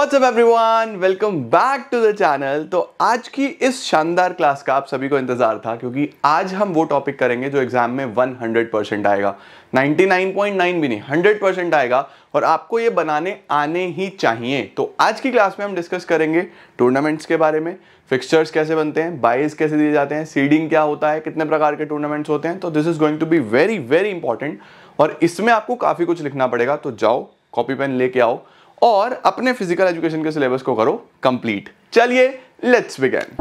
up everyone? Welcome back to the channel तो आज की इस शानदार क्लास का आप सभी को इंतजार था क्योंकि आज हम वो टॉपिक करेंगे जो एग्जाम में 100 परसेंट आएगा 99.9 भी नहीं 100 परसेंट आएगा और आपको ये बनाने आने ही चाहिए तो आज की क्लास में हम डिस्कस करेंगे टूर्नामेंट्स के बारे में फिक्सचर्स कैसे बनते हैं बाइज कैसे दिए जाते हैं सीडिंग क्या होता है कितने प्रकार के टूर्नामेंट्स होते हैं तो this is going to be very very important और इसमें आपको काफ़ी कुछ लिखना पड़ेगा तो जाओ कॉपी पेन लेके आओ और अपने फिजिकल एजुकेशन के सिलेबस को करो कंप्लीट चलिए लेट्स बिगेन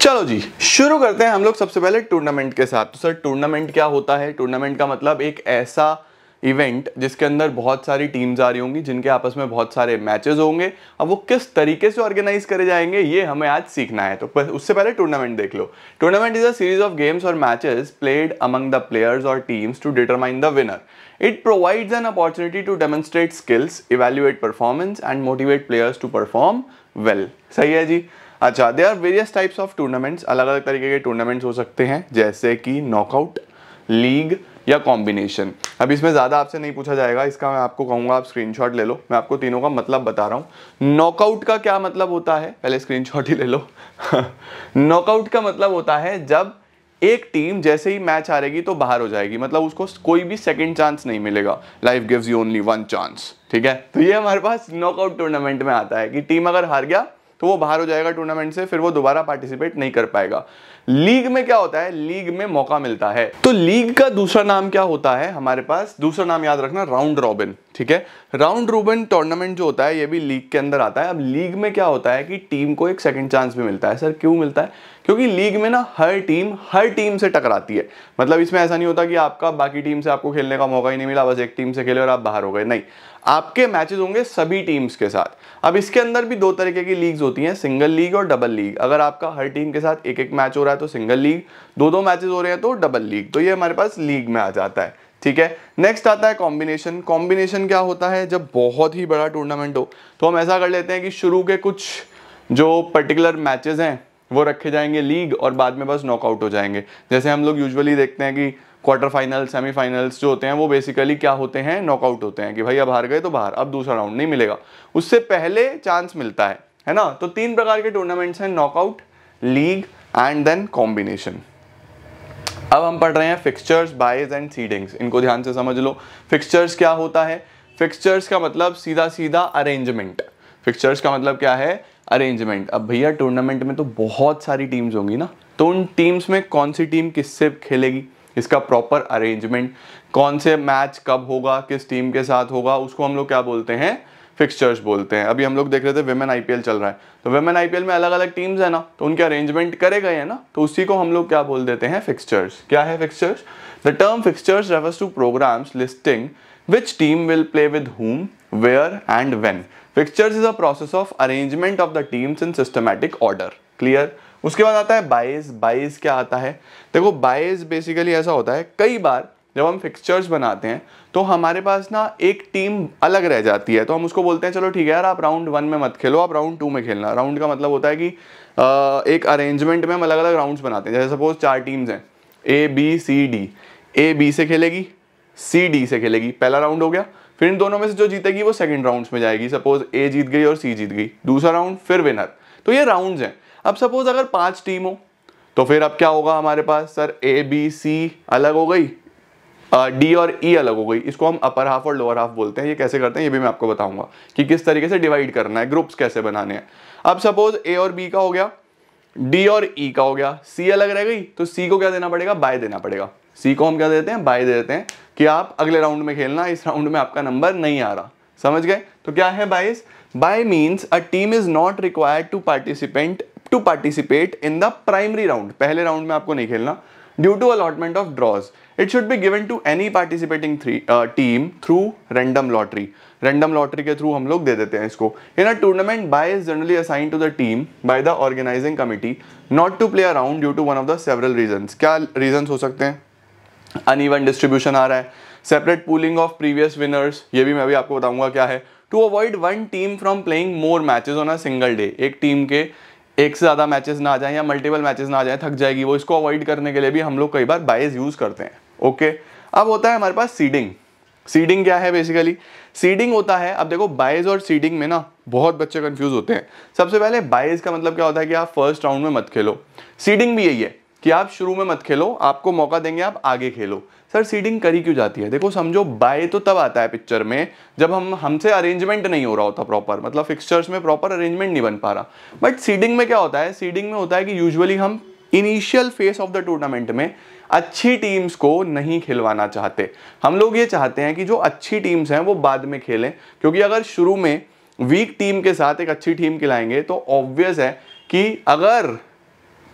चलो जी शुरू करते हैं हम लोग सबसे पहले टूर्नामेंट के साथ तो सर टूर्नामेंट क्या होता है टूर्नामेंट का मतलब एक ऐसा इवेंट जिसके अंदर बहुत सारी टीम्स आ रही होंगी जिनके आपस में बहुत सारे मैचेस होंगे अब वो किस तरीके से ऑर्गेनाइज करे जाएंगे ये हमें आज सीखना है तो उससे पहले टूर्नामेंट देख लो tournament is a series of games और matches played among the players और teams to determine the winner it provides an opportunity to demonstrate skills evaluate performance and motivate players to perform well सही है जी अच्छा they are various types of tournaments अलग अलग तरीके के tournaments हो सकते हैं जैसे कि नॉकआउट लीग या कॉम्बिनेशन अब इसमें ज़्यादा आपसे नहीं पूछा जाएगा इसका मैं आपको कहूँगा आप स्क्रीनशॉट ले लो मैं आपको तीनों का मतलब बता रहा हूँ नॉकआउट का क्या मतलब होता है पहले स्क्रीनशॉट ही ले लो नॉकआउट का मतलब होता है जब एक टीम जैसे ही मैच हारेगी तो बाहर हो जाएगी मतलब उसको कोई भी सेकंड चांस नहीं मिलेगा life gives you only one chance ठीक है तो ये हमारे पास नॉकआउट टूर्नामेंट में आता है कि टीम अगर हार गया तो वो बाहर हो जाएगा टूर्नामेंट से फिर वो दोबारा पार्टिसिपेट नहीं कर पाएगा लीग में क्या होता है लीग में मौका मिलता है तो लीग का दूसरा नाम क्या होता है हमारे पास दूसरा नाम याद रखना राउंड रॉबिन ठीक है राउंड रोबिन टूर्नामेंट जो होता है ये भी लीग के अंदर आता है अब लीग में क्या होता है कि टीम को एक सेकेंड चांस भी मिलता है सर क्यों मिलता है क्योंकि लीग में ना हर टीम हर टीम से टकराती है मतलब इसमें ऐसा नहीं होता कि आपका बाकी टीम से आपको खेलने का मौका ही नहीं मिला बस एक टीम से खेले और आप बाहर हो गए नहीं आपके मैचेस होंगे सभी टीम्स के साथ अब इसके अंदर भी दो तरीके की लीग्स होती हैं सिंगल लीग और डबल लीग अगर आपका हर टीम के साथ एक एक मैच हो रहा है तो सिंगल लीग दो दो मैचेज हो रहे हैं तो डबल लीग तो ये हमारे पास लीग में आ जाता है ठीक है नेक्स्ट आता है कॉम्बिनेशन कॉम्बिनेशन क्या होता है जब बहुत ही बड़ा टूर्नामेंट हो तो हम ऐसा कर लेते हैं कि शुरू के कुछ जो पर्टिकुलर मैचेस हैं वो रखे जाएंगे लीग और बाद में बस नॉकआउट हो जाएंगे जैसे हम लोग यूजुअली देखते हैं कि क्वार्टर फाइनल सेमीफाइनल्स जो होते हैं वो बेसिकली क्या होते हैं नॉकआउट होते हैं कि भाई अब हार गए तो बाहर अब दूसरा राउंड नहीं मिलेगा उससे पहले चांस मिलता है है ना तो तीन प्रकार के टूर्नामेंट्स हैं knockout league and then combination अब हम पढ़ रहे हैं फिक्सचर्स बाइज एंड सीडिंग्स इनको ध्यान से समझ लो फिक्सचर्स क्या होता है फिक्सचर्स का मतलब सीधा सीधा अरेंजमेंट फिक्सचर्स का मतलब क्या है अरेंजमेंट अब भैया टूर्नामेंट में तो बहुत सारी टीम्स होंगी ना तो उन टीम्स में कौन सी टीम किससे खेलेगी इसका प्रॉपर अरेंजमेंट कौन से मैच कब होगा किस टीम के साथ होगा उसको हम लोग क्या बोलते हैं फिक्सचर्स बोलते हैं अभी हम लोग देख रहे थे वेमेन आईपीएल चल रहा है तो वेमेन आईपीएल में अलग अलग टीम्स है ना तो उनके अरेंजमेंट करे गए हैं ना तो उसी को हम लोग क्या बोल देते हैं फिक्सचर्स क्या है fixtures the term fixtures refers to programs listing which team will play with whom where and when fixtures is a process of arrangement of the teams in systematic order clear उसके बाद आता है बाइस बाइस क्या आता है देखो बाइस बेसिकली ऐसा होता है कई बार जब हम फिक्सचर्स बनाते हैं तो हमारे पास ना एक टीम अलग रह जाती है तो हम उसको बोलते हैं चलो ठीक है यार आप राउंड वन में मत खेलो आप राउंड टू में खेलना राउंड का मतलब होता है कि एक अरेंजमेंट में हम अलग अलग राउंड्स बनाते हैं जैसे सपोज चार टीम्स हैं A B C D A B से खेलेगी सी डी से खेलेगी पहला राउंड हो गया फिर इन दोनों में से जो जीतेगी वो सेकंड राउंड्स में जाएगी सपोज ए जीत गई और सी जीत गई दूसरा राउंड फिर विनर तो ये राउंड्स हैं अब सपोज अगर पांच टीम हो तो फिर अब क्या होगा हमारे पास सर ए बी सी अलग हो गई डी और ई e अलग हो गई इसको हम अपर हाफ और लोअर हाफ बोलते हैं ये कैसे करते हैं ये भी मैं आपको बताऊंगा कि किस तरीके से डिवाइड करना है ग्रुप्स कैसे बनाने हैं अब सपोज ए और बी का हो गया डी और ई e का हो गया सी अलग रह गई तो सी को क्या देना पड़ेगा बाय देना पड़ेगा सी को हम क्या देते हैं बाय देते हैं कि आप अगले राउंड में खेलना इस राउंड में आपका नंबर नहीं आ रहा समझ गए तो क्या है byes bye means a team is not required to participant to participate in the primary round पहले राउंड में आपको नहीं खेलना due to allotment of draws it should be given to any participating team through random lottery random lottery के through हम लोग दे देते हैं इसको in a tournament bye is generally assign to the team by the organizing committee not to play around due to one of the several reason क्या reason हो सकते हैं अनइवन डिस्ट्रीब्यूशन आ रहा है separate pooling of previous winners ये भी मैं भी आपको बताऊंगा क्या है to avoid one team from playing more matches on a single day एक टीम के एक से ज़्यादा मैचेस ना आ जाएं या मल्टीपल मैचेस ना आ जाएं थक जाएगी वो इसको अवॉइड करने के लिए भी हम लोग कई बार बाइज यूज़ करते हैं ओके अब होता है हमारे पास सीडिंग सीडिंग क्या है बेसिकली सीडिंग होता है अब देखो बाइज और सीडिंग में ना बहुत बच्चे कन्फ्यूज़ होते हैं सबसे पहले बाइज का मतलब क्या होता है कि आप फर्स्ट राउंड में मत खेलो सीडिंग भी यही है कि आप शुरू में मत खेलो आपको मौका देंगे आप आगे खेलो सर सीडिंग करी क्यों जाती है देखो समझो बाय तो तब आता है पिक्चर में जब हम हमसे अरेंजमेंट नहीं हो रहा होता प्रॉपर मतलब फिक्सचर्स में प्रॉपर अरेंजमेंट नहीं बन पा रहा बट सीडिंग में क्या होता है सीडिंग में होता है कि यूजुअली हम initial phase of the tournament में अच्छी टीम्स को नहीं खिलवाना चाहते हम लोग ये चाहते हैं कि जो अच्छी टीम्स हैं वो बाद में खेलें क्योंकि अगर शुरू में वीक टीम के साथ एक अच्छी टीम खिलाएंगे तो ऑब्वियस है कि अगर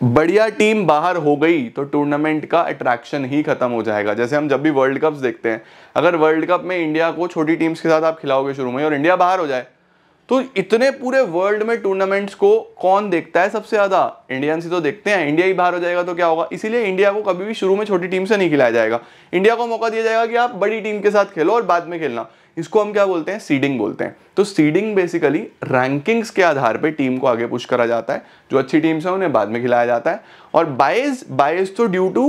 बढ़िया टीम बाहर हो गई तो टूर्नामेंट का अट्रैक्शन ही खत्म हो जाएगा जैसे हम जब भी वर्ल्ड कप्स देखते हैं अगर वर्ल्ड कप में इंडिया को छोटी टीम्स के साथ आप खिलाओगे शुरू में और इंडिया बाहर हो जाए तो इतने पूरे वर्ल्ड में टूर्नामेंट्स को कौन देखता है सबसे ज़्यादा इंडियंस ही तो देखते हैं इंडिया ही बाहर हो जाएगा तो क्या होगा इसीलिए इंडिया को कभी भी शुरू में छोटी टीम से नहीं खिलाया जाएगा इंडिया को मौका दिया जाएगा कि आप बड़ी टीम के साथ खेलो और बाद में खेलना इसको हम क्या बोलते हैं सीडिंग बोलते हैं तो सीडिंग बेसिकली रैंकिंग्स के आधार पे टीम को आगे पुश करा जाता है जो अच्छी टीम्स हैं उन्हें बाद में खिलाया जाता है और बायस बायस तो ड्यू टू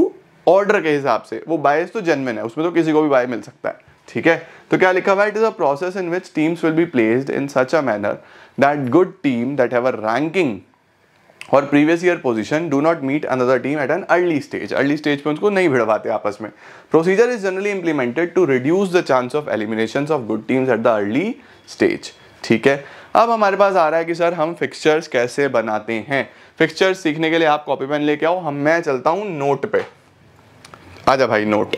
ऑर्डर के हिसाब से वो बायस तो जनमिन है उसमें तो किसी को भी बाय मिल सकता है ठीक है तो क्या लिखा हुआ it is a process in which teams will be placed in such a manner that good team that have a ranking और previous year position do not meet another team at an early stage early stage पे उनको नहीं भिड़वाते आपस में procedure is generally implemented to reduce the chance of elimination of good teams at the early stage ठीक है अब हमारे पास आ रहा है कि सर हम फिक्सचर्स कैसे बनाते हैं फिक्सचर्स सीखने के लिए आप कॉपी पेन लेके आओ हम मैं चलता हूँ नोट पे आजा भाई नोट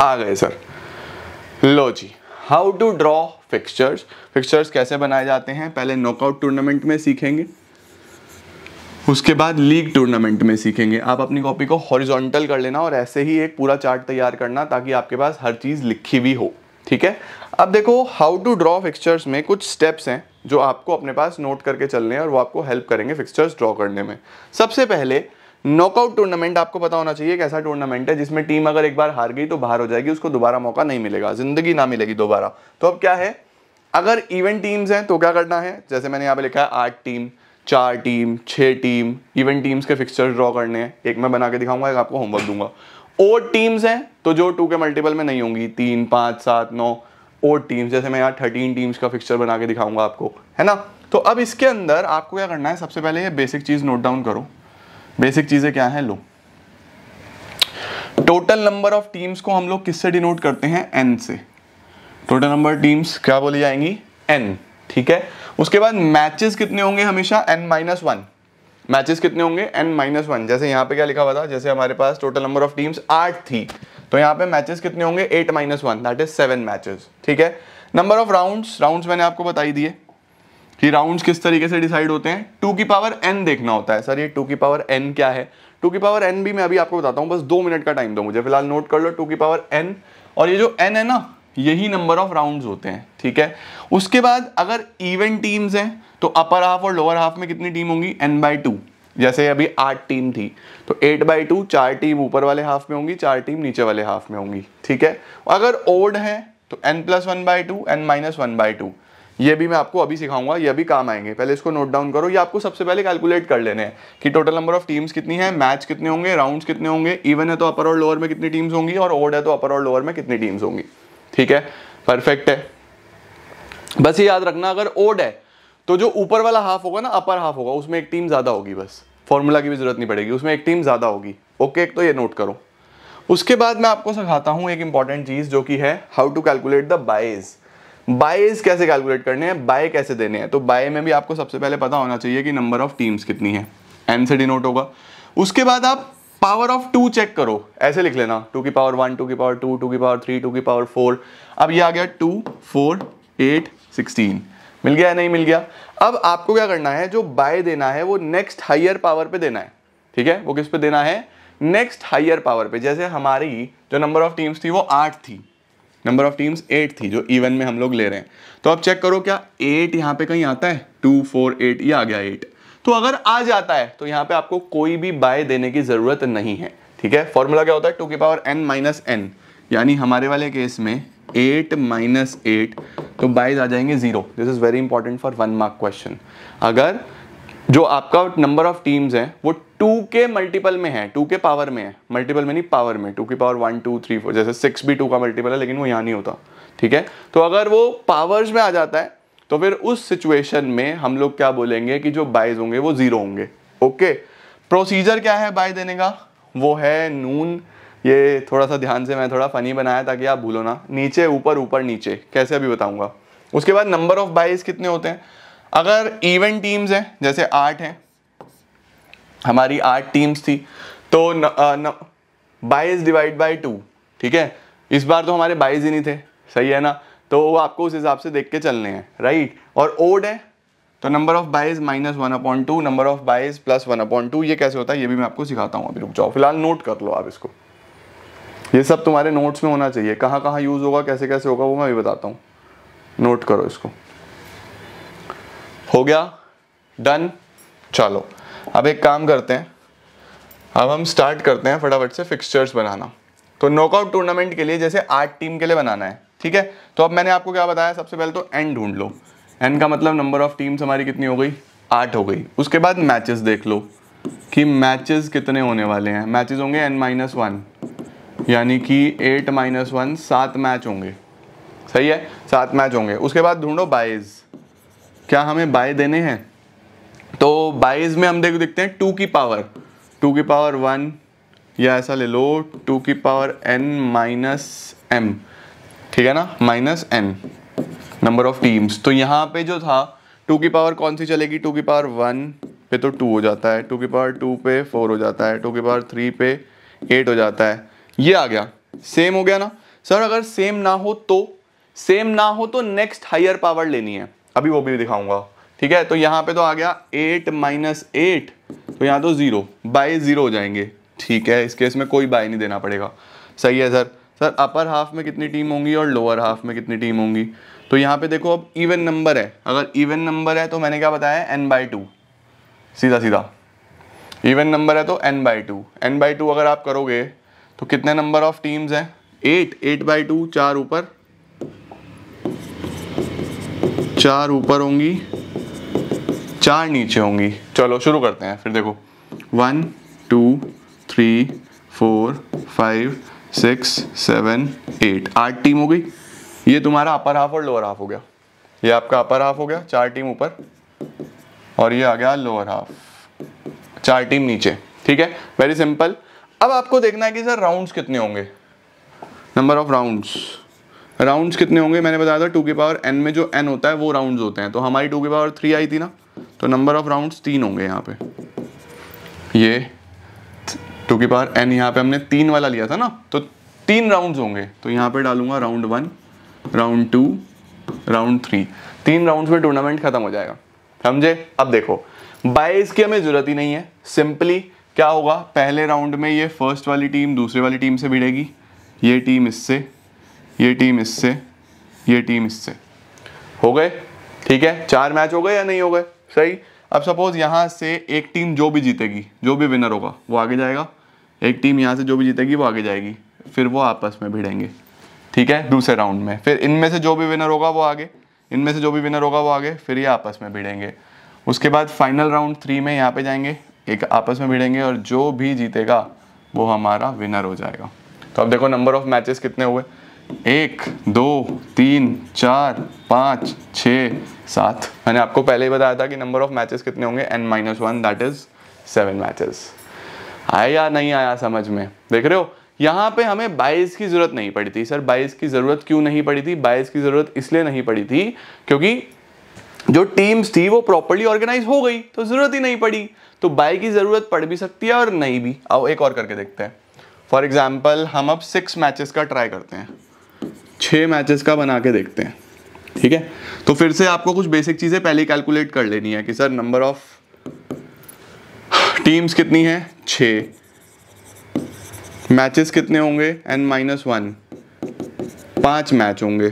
आ गए सर लो जी how to draw fixtures fixtures कैसे बनाए जाते हैं पहले नॉकआउट टूर्नामेंट में सीखेंगे उसके बाद लीग टूर्नामेंट में सीखेंगे आप अपनी कॉपी को हॉरिजॉन्टल कर लेना और ऐसे ही एक पूरा चार्ट तैयार करना ताकि आपके पास हर चीज़ लिखी हुई हो ठीक है अब देखो हाउ टू ड्रॉ फिक्सचर्स में कुछ स्टेप्स हैं जो आपको अपने पास नोट करके चलने हैं और वो आपको हेल्प करेंगे फिक्सचर्स ड्रॉ करने में सबसे पहले नॉकआउट टूर्नामेंट आपको पता होना चाहिए एक ऐसा टूर्नामेंट है जिसमें टीम अगर एक बार हार गई तो बाहर हो जाएगी उसको दोबारा मौका नहीं मिलेगा जिंदगी ना मिलेगी दोबारा तो अब क्या है अगर इवेंट टीम्स हैं तो क्या करना है जैसे मैंने यहाँ पे लिखा है आठ टीम चार टीम छह टीम इवन टीम्स के फिक्सचर ड्रॉ करने हैं एक मैं बना के दिखाऊंगा एक आपको होमवर्क दूंगा ओड टीम्स हैं तो जो टू के मल्टीपल में नहीं होंगी तीन पाँच सात नौ ओड टीम्स जैसे मैं यहाँ थर्टीन टीम्स का फिक्सचर बना के दिखाऊंगा आपको है ना तो अब इसके अंदर आपको क्या करना है सबसे पहले ये बेसिक चीज़ नोट डाउन करो बेसिक चीज़ें क्या है लो टोटल नंबर ऑफ टीम्स को हम लोग किससे डिनोट करते हैं एन से टोटल नंबर टीम्स क्या बोली जाएंगी एन ठीक है उसके बाद मैचेस कितने होंगे हमेशा एन माइनस वन मैचेस कितने होंगे एन माइनस वन जैसे यहाँ पे क्या लिखा हुआ था जैसे हमारे पास टोटल नंबर ऑफ टीम्स आठ थी तो यहाँ पे मैचेस कितने होंगे eight minus one that is seven matches ठीक है नंबर ऑफ राउंड्स राउंड्स मैंने आपको बताई दिए कि राउंड्स किस तरीके से डिसाइड होते हैं टू की पावर एन देखना होता है सर ये टू की पावर एन क्या है टू की पावर एन भी मैं अभी आपको बताता हूँ बस दो मिनट का टाइम दो मुझे फिलहाल नोट कर लो टू की पावर एन और ये जो एन है ना यही नंबर ऑफ राउंड्स होते हैं ठीक है उसके बाद अगर इवन टीम्स हैं तो अपर हाफ और लोअर हाफ में कितनी टीम होंगी एन बाई टू जैसे अभी आठ टीम थी तो एट बाई टू चार टीम ऊपर वाले हाफ में होंगी चार टीम नीचे वाले हाफ में होंगी ठीक है अगर ओड है तो N plus one by two N minus one by two ये भी मैं आपको अभी सिखाऊंगा ये भी काम आएंगे पहले इसको नोट डाउन करो ये आपको सबसे पहले कैलकुलेट कर लेने हैं कि टोटल नंबर ऑफ टीम्स कितनी है मैच कितने होंगे राउंड्स कितने होंगे इवन है तो अपर और लोअर में कितनी टीम्स होंगी और ओड है तो अपर और लोअर में कितनी टीम्स होंगी ठीक है परफेक्ट है बस ये याद रखना अगर ओड है तो जो ऊपर वाला हाफ होगा ना अपर हाफ होगा उसमें एक टीम ज़्यादा होगी बस फॉर्मूला की भी ज़रूरत नहीं पड़ेगी उसमें एक टीम ज़्यादा होगी ओके एक तो ये नोट करो उसके बाद मैं आपको सिखाता हूं एक इंपॉर्टेंट चीज़ जो कि है how to calculate the byes byes कैसे कैलकुलेट करने हैं बाय कैसे देने हैं तो बाय में भी आपको सबसे पहले पता होना चाहिए कि नंबर ऑफ टीम्स कितनी है एन से डिनोट होगा उसके बाद आप पावर ऑफ टू चेक करो ऐसे लिख लेना टू की पावर वन टू की पावर टू टू की पावर थ्री टू की पावर फोर अब ये आ गया टू फोर एट सिक्सटीन मिल गया नहीं मिल गया अब आपको क्या करना है जो बाय देना है वो नेक्स्ट हाइयर पावर पे देना है ठीक है वो किस पे देना है नेक्स्ट हाइयर पावर पे जैसे हमारी जो नंबर ऑफ टीम्स थी वो आठ थी नंबर ऑफ टीम्स एट थी जो इवन में हम लोग ले रहे हैं तो अब चेक करो क्या एट यहाँ पे कहीं आता है टू फोर एट ये आ गया एट तो अगर आ जाता है तो यहां पे आपको कोई भी बाय देने की ज़रूरत नहीं है ठीक है फॉर्मूला क्या होता है टू की पावर एन माइनस एन यानी हमारे वाले केस में एट माइनस एट तो बाइज आ जाएंगे zero this is very important for one mark question अगर जो आपका नंबर ऑफ टीम्स है वो टू के मल्टीपल में है टू के पावर में है मल्टीपल में नहीं पावर में टू के power one two three four जैसे सिक्स भी टू का मल्टीपल है लेकिन वो यहाँ नहीं होता ठीक है तो अगर वो पावर्स में आ जाता है तो फिर उस सिचुएशन में हम लोग क्या बोलेंगे कि जो बाइज होंगे वो ज़ीरो होंगे ओके प्रोसीजर क्या है बाय देने का वो है नून ये थोड़ा सा ध्यान से मैं थोड़ा फ़नी बनाया ताकि आप भूलो ना नीचे ऊपर ऊपर नीचे कैसे अभी बताऊंगा उसके बाद नंबर ऑफ बाइज कितने होते हैं अगर इवेंट टीम्स हैं जैसे आठ हैं हमारी आठ टीम्स थी तो बाइज डिवाइड बाई टू ठीक है इस बार तो हमारे बाइज ही नहीं थे सही है ना तो वो आपको उस हिसाब से देख के चलने हैं राइट और ओड है तो number of byes minus one upon two number of byes plus one upon two ये कैसे होता है ये भी मैं आपको सिखाता हूँ अभी रुक जाओ फिलहाल नोट कर लो आप इसको ये सब तुम्हारे नोट्स में होना चाहिए कहाँ कहाँ यूज़ होगा कैसे कैसे होगा वो मैं भी बताता हूँ नोट करो इसको हो गया डन चलो अब एक काम करते हैं अब हम स्टार्ट करते हैं फटाफट से फिक्सचर्स बनाना तो नॉकआउट टूर्नामेंट के लिए जैसे आठ टीम के लिए बनाना है ठीक है तो अब मैंने आपको क्या बताया सबसे पहले तो एन ढूंढ लो एन का मतलब नंबर ऑफ टीम्स हमारी कितनी हो गई आठ हो गई उसके बाद मैचेस देख लो कि मैचेस कितने होने वाले हैं मैचेस होंगे एन माइनस वन यानी कि एट माइनस वन सात मैच होंगे सही है सात मैच होंगे उसके बाद ढूंढो बाइज क्या हमें बाय देने हैं तो बाइज में हम देख देखते हैं टू की पावर टू की पावर वन या ऐसा ले लो टू की पावर एन माइनस एम ठीक है ना minus N number of teams तो यहाँ पे जो था टू की पावर कौन सी चलेगी टू की पावर वन पे तो टू हो जाता है टू की पावर टू पे फोर हो जाता है टू की पावर थ्री पे एट हो जाता है ये आ गया सेम हो गया ना सर अगर सेम ना हो तो सेम ना हो तो नेक्स्ट हायर पावर लेनी है अभी वो भी दिखाऊंगा ठीक है तो यहाँ पे तो आ गया एट माइनस एट तो यहाँ तो ज़ीरो बाय ज़ीरो हो जाएंगे ठीक है इस केस में कोई बाय नहीं देना पड़ेगा सही है सर सर अपर हाफ में कितनी टीम होंगी और लोअर हाफ में कितनी टीम होंगी तो यहाँ पे देखो अब इवन नंबर है अगर इवन नंबर है तो मैंने क्या बताया एन बाई टू सीधा सीधा इवन नंबर है तो N by two N by two अगर आप करोगे तो कितने नंबर ऑफ टीम्स हैं एट एट बाई टू चार ऊपर चार ऊपर होंगी चार नीचे होंगी चलो शुरू करते हैं फिर देखो one two three four five six seven eight आठ टीम हो गई ये तुम्हारा अपर हाफ और लोअर हाफ हो गया ये आपका अपर हाफ हो गया चार टीम ऊपर और ये आ गया लोअर हाफ चार टीम नीचे ठीक है वेरी सिंपल अब आपको देखना है कि सर राउंड्स कितने होंगे नंबर ऑफ राउंड्स राउंड्स कितने होंगे मैंने बताया था टू के पावर एन में जो एन होता है वो राउंड्स होते हैं तो हमारी टू के पावर थ्री आई थी ना तो नंबर ऑफ राउंड्स तीन होंगे यहाँ पे ये टू की पावर एन यहाँ पे हमने तीन वाला लिया था ना तो तीन राउंड होंगे तो यहाँ पे डालूंगा round one round two round three तीन राउंड में टूर्नामेंट खत्म हो जाएगा समझे अब देखो बाईस की हमें जरूरत ही नहीं है सिंपली क्या होगा पहले राउंड में ये फर्स्ट वाली टीम दूसरे वाली टीम से भिड़ेगी ये टीम इससे ये टीम इससे ये टीम इससे हो गए ठीक है चार मैच हो गए या नहीं हो गए सही अब सपोज यहाँ से एक टीम जो भी जीतेगी जो भी विनर होगा वो आगे जाएगा एक टीम यहाँ से जो भी जीतेगी वो आगे जाएगी फिर वो आपस में भिड़ेंगे ठीक है दूसरे राउंड में फिर इनमें से जो भी विनर होगा वो आगे इनमें से जो भी विनर होगा वो आगे फिर ये आपस में भिड़ेंगे उसके बाद फाइनल राउंड थ्री में यहाँ पे जाएंगे एक आपस में भिड़ेंगे और जो भी जीतेगा वो हमारा विनर हो जाएगा तो अब देखो नंबर ऑफ मैचेस कितने हुए एक दो तीन चार पाँच छ सात मैंने आपको पहले ही बताया था कि नंबर ऑफ मैचेस कितने होंगे N minus one that is seven matches आया नहीं आया समझ में देख रहे हो यहाँ पे हमें बाइस की ज़रूरत नहीं पड़ी थी सर बाइस की ज़रूरत क्यों नहीं पड़ी थी बाइस की ज़रूरत इसलिए नहीं पड़ी थी क्योंकि जो टीम्स थी वो प्रॉपरली ऑर्गेनाइज हो गई तो ज़रूरत ही नहीं पड़ी तो बाई की ज़रूरत पड़ भी सकती है और नहीं भी आओ एक और करके देखते हैं फॉर एग्ज़ाम्पल हम अब सिक्स मैचेस का ट्राई करते हैं छः मैचेस का बना के देखते हैं ठीक है तो फिर से आपको कुछ बेसिक चीज़ें पहले कैलकुलेट कर लेनी है कि सर नंबर ऑफ़ टीम्स कितनी हैं छ मैचेस कितने होंगे एन माइनस वन पाँच मैच होंगे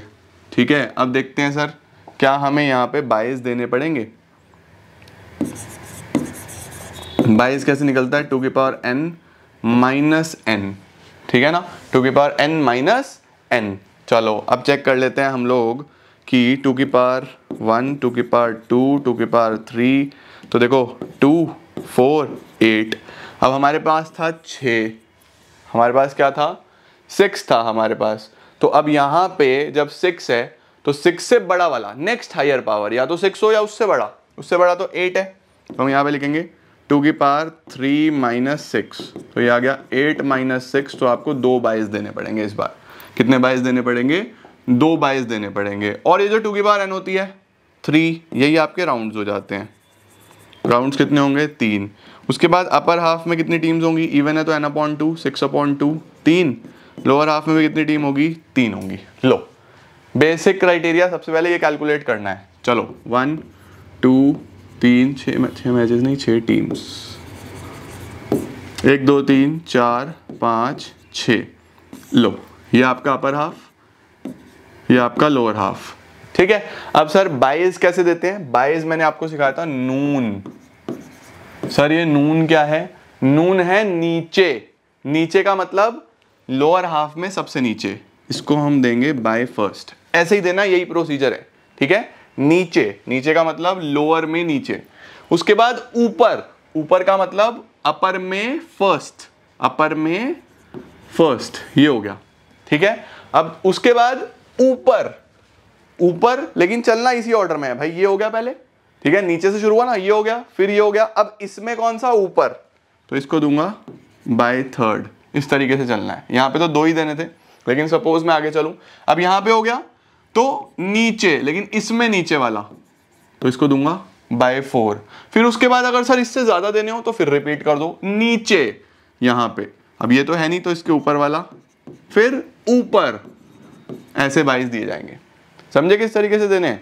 ठीक है अब देखते हैं सर क्या हमें यहाँ पे बाइस देने पड़ेंगे बाइस कैसे निकलता है टू की पावर एन माइनस एन ठीक है ना टू की पावर एन माइनस एन चलो अब चेक कर लेते हैं हम लोग कि टू की पावर वन टू की पावर टू टू की पावर थ्री तो देखो टू फोर एट अब हमारे पास था छः हमारे पास क्या था सिक्स था हमारे पास तो अब यहाँ पे जब सिक्स है तो सिक्स से बड़ा वाला नेक्स्ट हायर पावर या तो सिक्स हो या उससे बड़ा उससे बड़ा तो एट है तो हम यहाँ पे लिखेंगे टू की पावर थ्री माइनस सिक्स तो ये आ गया एट माइनस सिक्स तो आपको दो बाइस देने पड़ेंगे इस बार कितने बाइस देने पड़ेंगे दो बाइस देने पड़ेंगे और ये जो टू की पावर एन होती है थ्री यही आपके राउंड्स हो जाते हैं राउंड्स कितने होंगे तीन उसके बाद अपर हाफ में कितनी टीम्स होंगी इवन है तो N upon two six upon two तीन लोअर हाफ में भी कितनी टीम होगी तीन होंगी लो बेसिक क्राइटेरिया सबसे पहले ये कैलकुलेट करना है चलो वन टू तीन छ छः मैचेस नहीं छः टीम्स एक दो तीन चार पाँच छ लो ये आपका अपर हाफ ये आपका लोअर हाफ ठीक है अब सर बाइज कैसे देते हैं बाइज मैंने आपको सिखाया था नून सर ये नून क्या है नून है नीचे नीचे का मतलब लोअर हाफ में सबसे नीचे इसको हम देंगे बाय फर्स्ट ऐसे ही देना यही प्रोसीजर है ठीक है नीचे नीचे का मतलब लोअर में नीचे उसके बाद ऊपर ऊपर का मतलब अपर में फर्स्ट अपर में फर्स्ट ये हो गया ठीक है अब उसके बाद ऊपर ऊपर लेकिन चलना इसी ऑर्डर में है भाई ये हो गया पहले ठीक है नीचे से शुरू हुआ ना ये हो गया फिर ये हो गया अब इसमें कौन सा ऊपर तो इसको दूंगा बाय थर्ड इस तरीके से चलना है यहां पे तो दो ही देने थे लेकिन सपोज मैं आगे चलू अब यहां पे हो गया तो नीचे लेकिन इसमें नीचे वाला तो इसको दूंगा बाय फोर फिर उसके बाद अगर सर इससे ज़्यादा देने हो तो फिर रिपीट कर दो नीचे यहां पर अब ये तो है नहीं तो इसके ऊपर वाला फिर ऊपर ऐसे बाईस दिए जाएंगे समझे किस तरीके से देने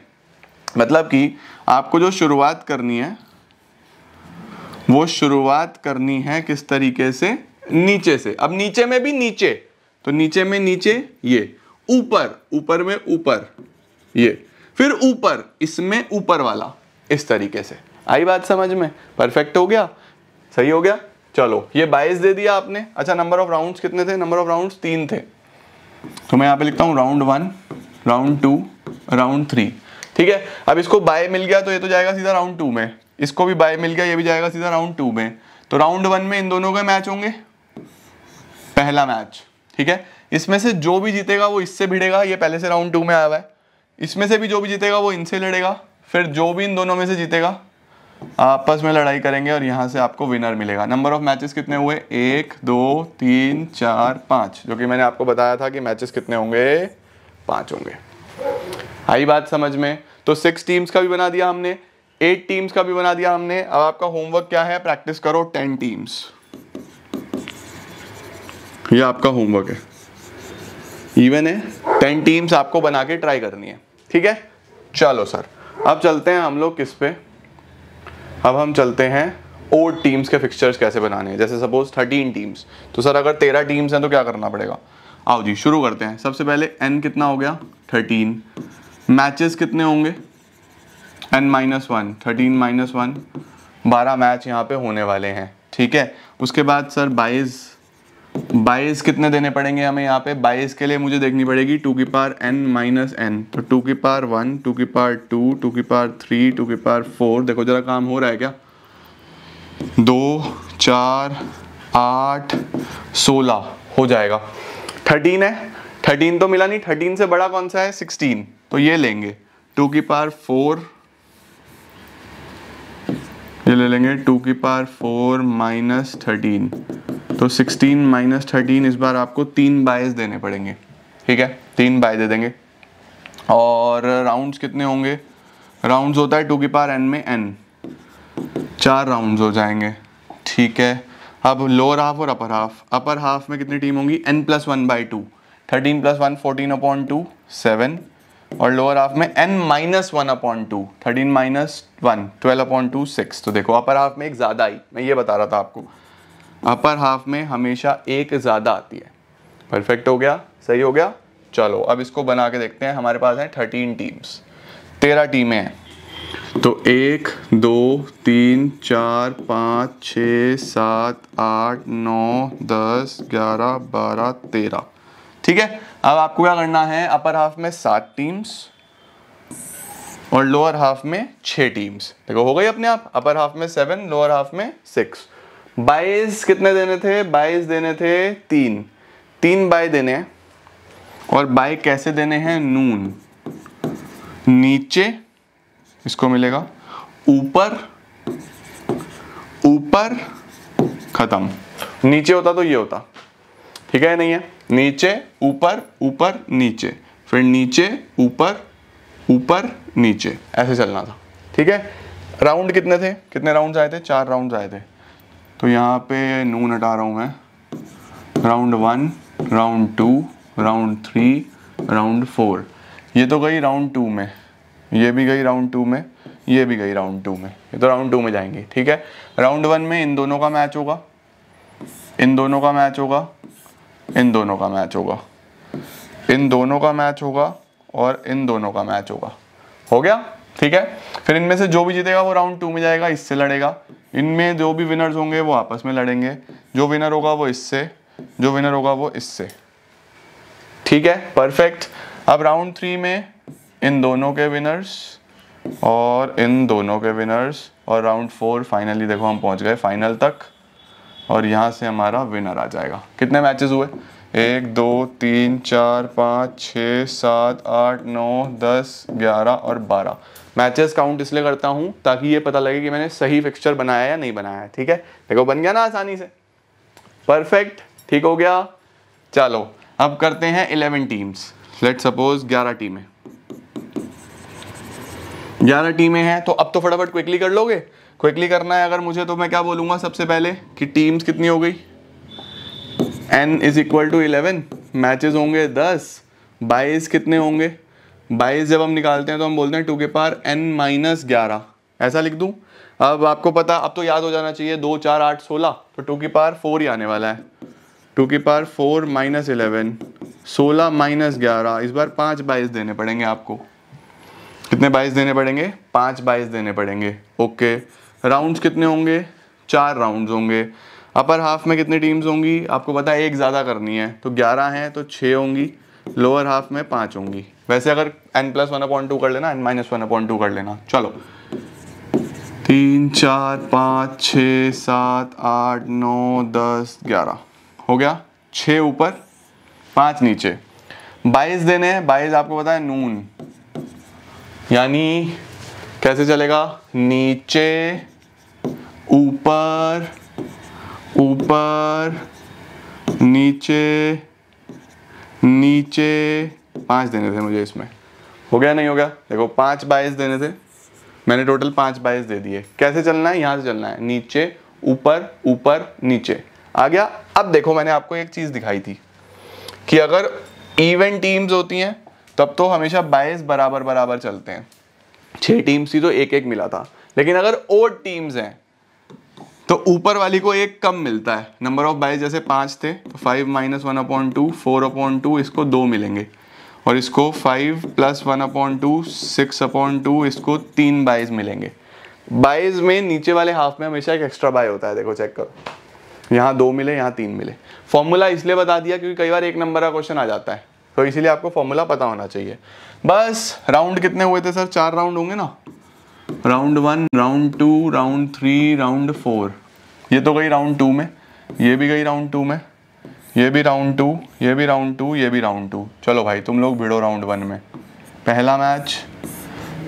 मतलब कि आपको जो शुरुआत करनी है वो शुरुआत करनी है किस तरीके से नीचे से अब नीचे में भी नीचे तो नीचे में नीचे ये ऊपर ऊपर में ऊपर ये फिर ऊपर इसमें ऊपर वाला इस तरीके से आई बात समझ में परफेक्ट हो गया सही हो गया चलो ये बाईस दे दिया आपने अच्छा नंबर ऑफ राउंड्स कितने थे नंबर ऑफ राउंड्स तीन थे तो मैं यहाँ पे लिखता हूँ round one round two round three ठीक है अब इसको बाय मिल गया तो ये तो जाएगा सीधा राउंड टू में इसको भी बाय मिल गया ये भी जाएगा सीधा राउंड टू में तो राउंड वन में इन दोनों के मैच होंगे पहला मैच ठीक है इसमें से जो भी जीतेगा वो इससे भिड़ेगा ये पहले से राउंड टू में आया हुआ है इसमें से भी जो भी जीतेगा वो इनसे लड़ेगा फिर जो भी इन दोनों में से जीतेगा आपस में लड़ाई करेंगे और यहां से आपको विनर मिलेगा नंबर ऑफ मैचेस कितने हुए एक दो तीन चार पांच जो कि मैंने आपको बताया था कि मैचेस कितने होंगे पांच होंगे आई बात समझ में तो सिक्स टीम्स का भी बना दिया हमने एट टीम्स का भी बना दिया हमने अब आपका होमवर्क क्या है प्रैक्टिस करो टेन टीम्स ये आपका होमवर्क है इवन है टेन टीम्स आपको बना के ट्राई करनी है ठीक है चलो सर अब चलते हैं हम लोग किस पे अब हम चलते हैं और टीम्स के फिक्सचर्स कैसे बनाने हैं जैसे सपोज थर्टीन टीम्स तो सर अगर तेरह टीम्स हैं तो क्या करना पड़ेगा आओ जी शुरू करते हैं सबसे पहले एन कितना हो गया थर्टीन मैचेस कितने होंगे N minus one thirteen minus one बारह मैच यहाँ पे होने वाले हैं ठीक है उसके बाद सर बाईस बाईस कितने देने पड़ेंगे हमें यहाँ पे बाईस के लिए मुझे देखनी पड़ेगी टू की पार एन माइनस एन तो टू की पार वन टू की पार टू टू की पार थ्री टू की पार फोर देखो ज़रा काम हो रहा है क्या दो चार आठ सोलह हो जाएगा थर्टीन है थर्टीन तो मिला नहीं थर्टीन से बड़ा कौन सा है सिक्सटीन तो ये लेंगे टू की पार फोर ये ले लेंगे टू की पार फोर माइनस थर्टीन तो सिक्सटीन माइनस थर्टीन इस बार आपको तीन बायस देने पड़ेंगे ठीक है तीन बाय दे देंगे और राउंड्स कितने होंगे राउंड्स होता है टू की पार एन में एन चार राउंड्स हो जाएंगे ठीक है अब लोअर हाफ और अपर हाफ अपर हाफ में कितनी टीम होंगी N plus one by two thirteen plus one fourteen upon two seven और लोअर हाफ में N minus one upon two thirteen minus one twelve upon two six तो देखो अपर half में एक ज़्यादा आई मैं ये बता रहा था आपको अपर हाफ में हमेशा एक ज़्यादा आती है परफेक्ट हो गया सही हो गया चलो अब इसको बना के देखते हैं हमारे पास हैं थर्टीन टीम्स तेरह टीमें हैं तो एक दो तीन चार पाँच छ सात आठ नौ दस ग्यारह बारह तेरह ठीक है अब आपको क्या करना है अपर हाफ में सात टीम्स और लोअर हाफ में छह टीम्स देखो हो गई अपने आप अपर हाफ में सेवन लोअर हाफ में सिक्स बाईस कितने देने थे बाईस देने थे तीन तीन बाय देने हैं और बाय कैसे देने हैं नून नीचे इसको मिलेगा ऊपर ऊपर खत्म नीचे होता तो ये होता ठीक है नहीं है नीचे ऊपर ऊपर नीचे फिर नीचे ऊपर ऊपर नीचे ऐसे चलना था ठीक है राउंड कितने थे कितने राउंड आए थे चार राउंड आए थे तो यहाँ पे नून हटा रहा हूँ मैं round one round two round three round four ये तो गई राउंड टू में ये भी गई राउंड टू में ये भी गई राउंड टू में ये तो राउंड टू में जाएंगे ठीक है राउंड वन में इन दोनों का मैच होगा इन दोनों का मैच होगा इन दोनों का मैच होगा इन दोनों का मैच होगा और इन दोनों का मैच होगा हो गया ठीक है फिर इनमें से जो भी जीतेगा वो राउंड टू में जाएगा इससे लड़ेगा इनमें जो भी विनर्स होंगे वो आपस में लड़ेंगे जो विनर होगा वो इससे जो विनर होगा वो इससे ठीक है परफेक्ट अब राउंड थ्री में इन दोनों के विनर्स और इन दोनों के विनर्स और राउंड फोर फाइनली देखो हम पहुंच गए फाइनल तक और यहाँ से हमारा विनर आ जाएगा कितने मैचेस हुए एक दो तीन चार पाँच छः सात आठ नौ दस ग्यारह और बारह मैचेस काउंट इसलिए करता हूँ ताकि ये पता लगे कि मैंने सही फिक्सचर बनाया या नहीं बनाया ठीक है देखो बन गया ना आसानी से परफेक्ट ठीक हो गया चलो अब करते हैं इलेवन टीम्स लेट सपोज ग्यारह टीमें ग्यारह टीमें हैं तो अब तो फटाफट क्विकली कर लोगे क्विकली करना है अगर मुझे तो मैं क्या बोलूंगा सबसे पहले कि टीम्स कितनी हो गई N is equal to eleven matches होंगे दस बाईस कितने होंगे बाईस जब हम निकालते हैं तो हम बोलते हैं टू के पार एन माइनस ग्यारह ऐसा लिख दूँ अब आपको पता अब तो याद हो जाना चाहिए दो चार आठ सोलह तो टू की पार फोर ही आने वाला है टू की पार फोर माइनस इलेवन सोलह माइनस ग्यारह इस बार पाँच बाईस देने पड़ेंगे आपको कितने बाईस देने पड़ेंगे पाँच बाईस देने पड़ेंगे ओके राउंड्स कितने होंगे चार राउंड्स होंगे अपर हाफ में कितनी टीम्स होंगी आपको पता है एक ज़्यादा करनी है तो ग्यारह हैं तो छः होंगी लोअर हाफ में पाँच होंगी वैसे अगर N plus one upon two कर लेना N minus one upon two कर लेना चलो तीन चार पाँच छ सात आठ नौ दस ग्यारह हो गया छः ऊपर पाँच नीचे बाईस दिन है बाईस आपको पता है नून यानी कैसे चलेगा नीचे ऊपर ऊपर नीचे नीचे पाँच देने थे मुझे इसमें हो गया नहीं हो गया देखो पाँच बाइस देने थे मैंने टोटल पाँच बाइस दे दिए कैसे चलना है यहाँ से चलना है नीचे ऊपर ऊपर नीचे आ गया अब देखो मैंने आपको एक चीज़ दिखाई थी कि अगर इवन टीम्स होती हैं तब तो हमेशा बाइस बराबर बराबर चलते हैं छः टीम्स थी तो एक एक मिला था लेकिन अगर ओड टीम्स हैं तो ऊपर वाली को एक कम मिलता है नंबर ऑफ बाई जैसे पाँच थे तो five minus one upon two four upon two इसको दो मिलेंगे और इसको five plus one upon two six upon two इसको तीन बाइज मिलेंगे बाइज में नीचे वाले हाफ में हमेशा एक एक्स्ट्रा बाय होता है देखो चेक करो यहाँ दो मिले यहाँ तीन मिले फॉर्मूला इसलिए बता दिया क्योंकि कई बार एक नंबर का क्वेश्चन आ जाता है तो इसीलिए आपको फॉर्मूला पता होना चाहिए बस राउंड कितने हुए थे सर चार राउंड होंगे ना round one round two round three round four ये तो गई राउंड टू में ये भी गई राउंड टू में ये भी राउंड टू ये भी राउंड टू ये भी राउंड टू चलो भाई तुम लोग भिड़ो राउंड वन में पहला मैच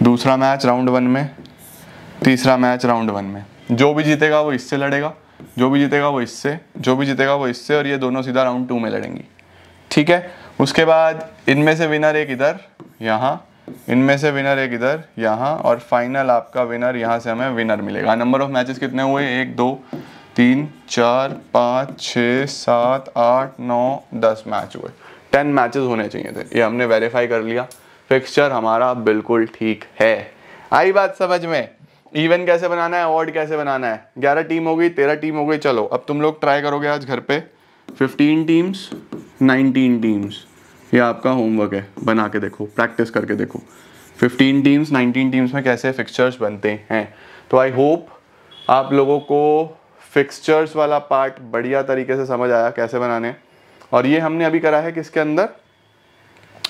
दूसरा मैच राउंड वन में तीसरा मैच राउंड वन में जो भी जीतेगा वो इससे लड़ेगा जो भी जीतेगा वो इससे जो भी जीतेगा वो इससे और ये दोनों सीधा राउंड टू में लड़ेंगी ठीक है उसके बाद इनमें से विनर एक इधर यहाँ इनमें से विनर एक इधर यहाँ और फाइनल आपका विनर यहाँ से हमें विनर मिलेगा नंबर ऑफ मैचेस कितने हुए एक दो तीन चार पाँच छः सात आठ नौ दस मैच हुए टेन मैचेस होने चाहिए थे ये हमने वेरीफाई कर लिया फिक्सचर हमारा बिल्कुल ठीक है आई बात समझ में इवन कैसे बनाना है अवॉर्ड कैसे बनाना है ग्यारह टीम हो गई तेरह टीम हो गई चलो अब तुम लोग ट्राई करोगे आज घर पे फिफ्टीन टीम्स नाइनटीन टीम्स ये आपका होमवर्क है बना के देखो प्रैक्टिस करके देखो 15 टीम्स 19 टीम्स में कैसे फिक्सचर्स बनते हैं तो आई होप आप लोगों को फिक्सचर्स वाला पार्ट बढ़िया तरीके से समझ आया कैसे बनाने और ये हमने अभी करा है किसके अंदर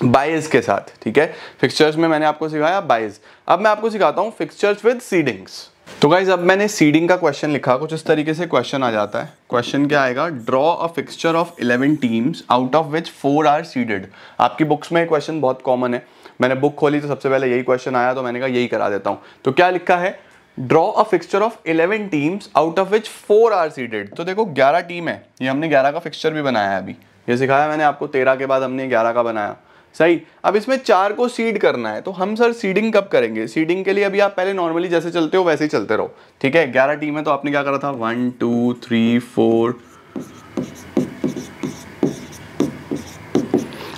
बाइज के साथ ठीक है फिक्सचर्स में मैंने आपको सिखाया बाइज अब मैं आपको सिखाता हूँ फिक्सचर्स विद सीडिंग्स तो गाइज अब मैंने सीडिंग का क्वेश्चन लिखा कुछ इस तरीके से क्वेश्चन आ जाता है क्वेश्चन क्या आएगा draw a fixture of eleven teams out of which four are seeded आपकी बुक्स में क्वेश्चन बहुत कॉमन है मैंने बुक खोली तो सबसे पहले यही क्वेश्चन आया तो मैंने कहा यही करा देता हूँ तो क्या लिखा है draw a fixture of eleven teams out of which four are seeded तो देखो ग्यारह टीम है ये हमने ग्यारह का फिक्सचर भी बनाया है अभी ये सिखाया मैंने आपको तेरह के बाद हमने ग्यारह का बनाया सही अब इसमें चार को सीड करना है तो हम सर सीडिंग कब करेंगे सीडिंग के लिए अभी आप पहले नॉर्मली जैसे चलते हो वैसे ही चलते रहो ठीक है ग्यारह टीम है तो आपने क्या करा था one two three four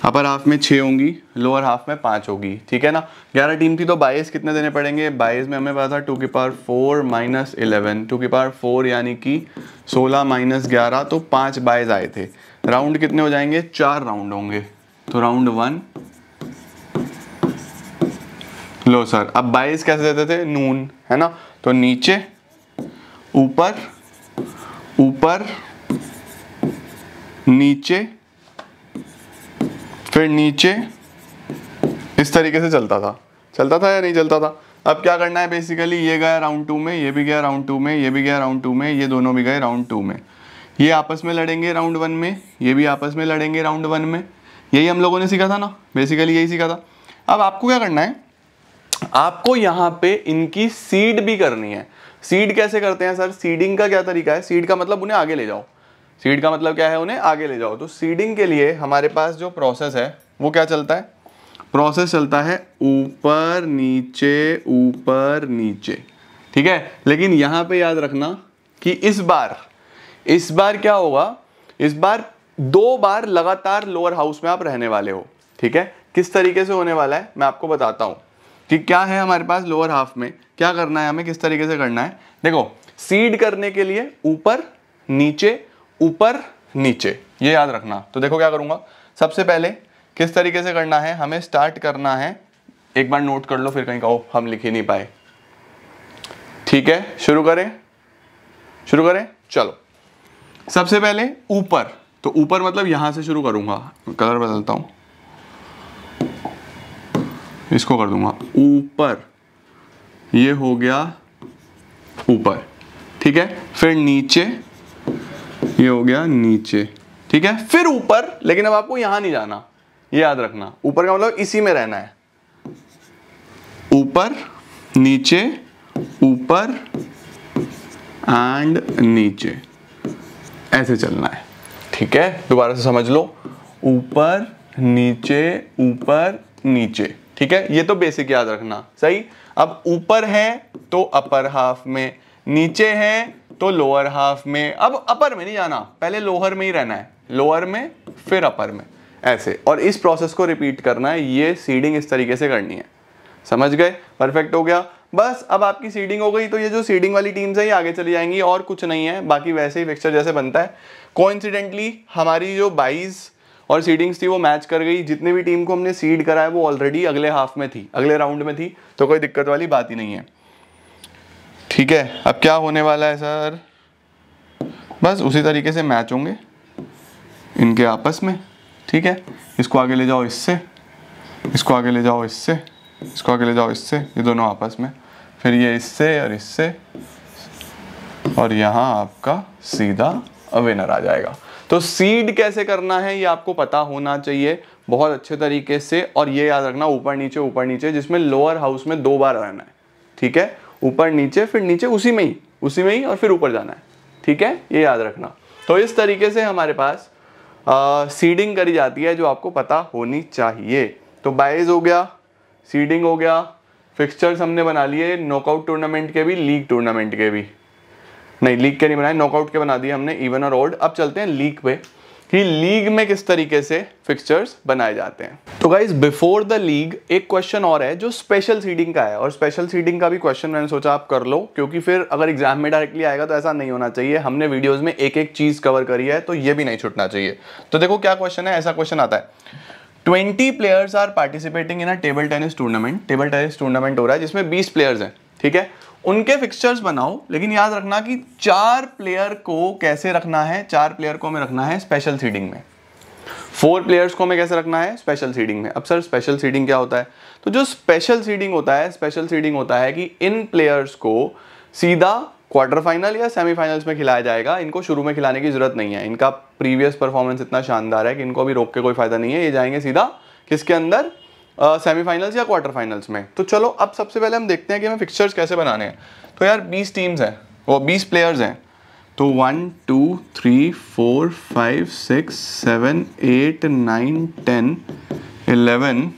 upper half में छः होंगी लोअर हाफ में पाँच होगी ठीक है ना ग्यारह टीम थी तो बाईस कितने देने पड़ेंगे बाईस में हमें पता था टू की power four minus eleven two की पार फोर यानी कि सोलह माइनस ग्यारह तो पाँच बाईस आए थे राउंड कितने हो जाएंगे चार राउंड होंगे तो राउंड वन लो सर अब बाईस कैसे देते थे नून है ना तो नीचे ऊपर ऊपर नीचे फिर नीचे इस तरीके से चलता था चलता था या नहीं चलता था अब क्या करना है बेसिकली ये गया राउंड टू में ये भी गया राउंड टू में ये भी गया राउंड टू में ये दोनों भी गए राउंड टू में ये आपस में लड़ेंगे राउंड वन में ये भी आपस में लड़ेंगे राउंड वन में यही हम लोगों ने सीखा था ना बेसिकली यही सीखा था अब आपको क्या करना है आपको यहाँ पे इनकी सीड भी करनी है सीड कैसे करते हैं सर सीडिंग का क्या तरीका है सीड का मतलब उन्हें आगे ले जाओ सीड का मतलब क्या है उन्हें आगे ले जाओ तो सीडिंग के लिए हमारे पास जो प्रोसेस है वो क्या चलता है प्रोसेस चलता है ऊपर नीचे ऊपर नीचे ठीक है लेकिन यहाँ पे याद रखना कि इस बार इस बार क्या होगा इस बार दो बार लगातार लोअर हाउस में आप रहने वाले हो ठीक है किस तरीके से होने वाला है मैं आपको बताता हूँ कि क्या है हमारे पास लोअर हाफ में क्या करना है हमें किस तरीके से करना है देखो सीड करने के लिए ऊपर नीचे ऊपर नीचे ये याद रखना तो देखो क्या करूँगा सबसे पहले किस तरीके से करना है हमें स्टार्ट करना है एक बार नोट कर लो फिर कहीं कहो हम लिख ही नहीं पाए ठीक है शुरू करें शुरू करें चलो सबसे पहले ऊपर तो ऊपर मतलब यहाँ से शुरू करूँगा कलर बदलता हूँ इसको कर दूंगा ऊपर ये हो गया ऊपर ठीक है फिर नीचे ये हो गया नीचे ठीक है फिर ऊपर लेकिन अब आपको यहां नहीं जाना ये याद रखना ऊपर का मतलब इसी में रहना है ऊपर नीचे ऊपर एंड नीचे ऐसे चलना है ठीक है दोबारा से समझ लो ऊपर नीचे ऊपर नीचे ठीक है ये तो बेसिक याद रखना सही अब ऊपर है तो अपर हाफ में नीचे है तो लोअर हाफ में अब अपर में नहीं जाना पहले लोअर में ही रहना है लोअर में फिर अपर में ऐसे और इस प्रोसेस को रिपीट करना है ये सीडिंग इस तरीके से करनी है समझ गए परफेक्ट हो गया बस अब आपकी सीडिंग हो गई तो ये जो सीडिंग वाली टीम्स है ये आगे चली जाएंगी और कुछ नहीं है बाकी वैसे ही पिक्चर जैसे बनता है को हमारी जो बाईस और सीडिंग्स थी वो मैच कर गई जितनी भी टीम को हमने सीड करा है वो ऑलरेडी अगले हाफ में थी अगले राउंड में थी तो कोई दिक्कत वाली बात ही नहीं है ठीक है अब क्या होने वाला है सर बस उसी तरीके से मैच होंगे इनके आपस में ठीक है इसको आगे ले जाओ इससे इसको आगे ले जाओ इससे इसको आगे ले जाओ इससे ये दोनों आपस में फिर ये इससे और इससे और यहाँ आपका सीधा अवेनर आ जाएगा तो सीड कैसे करना है ये आपको पता होना चाहिए बहुत अच्छे तरीके से और ये याद रखना ऊपर नीचे ऊपर नीचे जिसमें लोअर हाउस में दो बार रहना है ठीक है ऊपर नीचे फिर नीचे उसी में ही उसी में ही और फिर ऊपर जाना है ठीक है ये याद रखना तो इस तरीके से हमारे पास सीडिंग करी जाती है जो आपको पता होनी चाहिए तो बाइज हो गया सीडिंग हो गया फिक्सचर्स हमने बना लिए नॉकआउट टूर्नामेंट के भी लीग टूर्नामेंट के भी नहीं लीग के नहीं बनाए नॉकआउट के बना दिए हमने इवन और ओल्ड अब चलते हैं लीग पे कि लीग में किस तरीके से फिक्सचर्स बनाए जाते हैं तो गाइज बिफोर द लीग एक क्वेश्चन और है जो स्पेशल सीडिंग का है और स्पेशल सीडिंग का भी क्वेश्चन मैंने सोचा आप कर लो क्योंकि फिर अगर एग्जाम में डायरेक्टली आएगा तो ऐसा नहीं होना चाहिए हमने वीडियोज में एक एक चीज कवर करी है तो ये भी नहीं छुटना चाहिए तो देखो क्या क्वेश्चन है ऐसा क्वेश्चन आता है twenty players are participating in a table tennis tournament table tennis tournament हो रहा है जिसमें बीस प्लेयर्स हैं ठीक है उनके फिक्सचर्स बनाओ लेकिन याद रखना कि चार प्लेयर को कैसे रखना है चार प्लेयर को हमें रखना है स्पेशल सीडिंग में फोर प्लेयर्स को हमें कैसे रखना है स्पेशल सीडिंग में अब सर स्पेशल सीडिंग क्या होता है तो जो स्पेशल सीडिंग होता है स्पेशल सीडिंग होता है कि इन प्लेयर्स को सीधा क्वार्टर फाइनल या सेमीफाइनल्स में खिलाया जाएगा इनको शुरू में खिलाने की जरूरत नहीं है इनका प्रीवियस परफॉर्मेंस इतना शानदार है कि इनको अभी रोक के कोई फायदा नहीं है ये जाएंगे सीधा किसके अंदर सेमीफाइनल्स या क्वार्टर फाइनल्स में तो चलो अब सबसे पहले हम देखते हैं कि हमें फिक्सचर्स कैसे बनाने हैं तो यार बीस टीम्स हैं वो बीस प्लेयर्स हैं तो one two three four five six seven eight nine ten eleven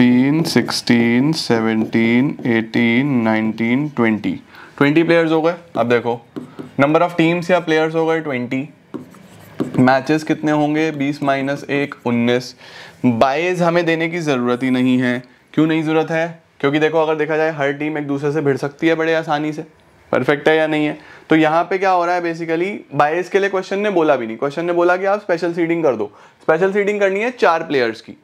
fifteen sixteen seventeen eighteen nineteen twenty twenty players हो गए अब देखो नंबर ऑफ टीम्स या प्लेयर्स हो गए ट्वेंटी मैचेस कितने होंगे बीस माइनस एक उन्नीस बाइज हमें देने की ज़रूरत ही नहीं है क्यों नहीं ज़रूरत है क्योंकि देखो अगर देखा जाए हर टीम एक दूसरे से भिड़ सकती है बड़े आसानी से परफेक्ट है या नहीं है तो यहाँ पे क्या हो रहा है बेसिकली बाइस के लिए क्वेश्चन ने बोला भी नहीं क्वेश्चन ने बोला कि आप स्पेशल सीडिंग कर दो स्पेशल सीडिंग करनी है चार प्लेयर्स की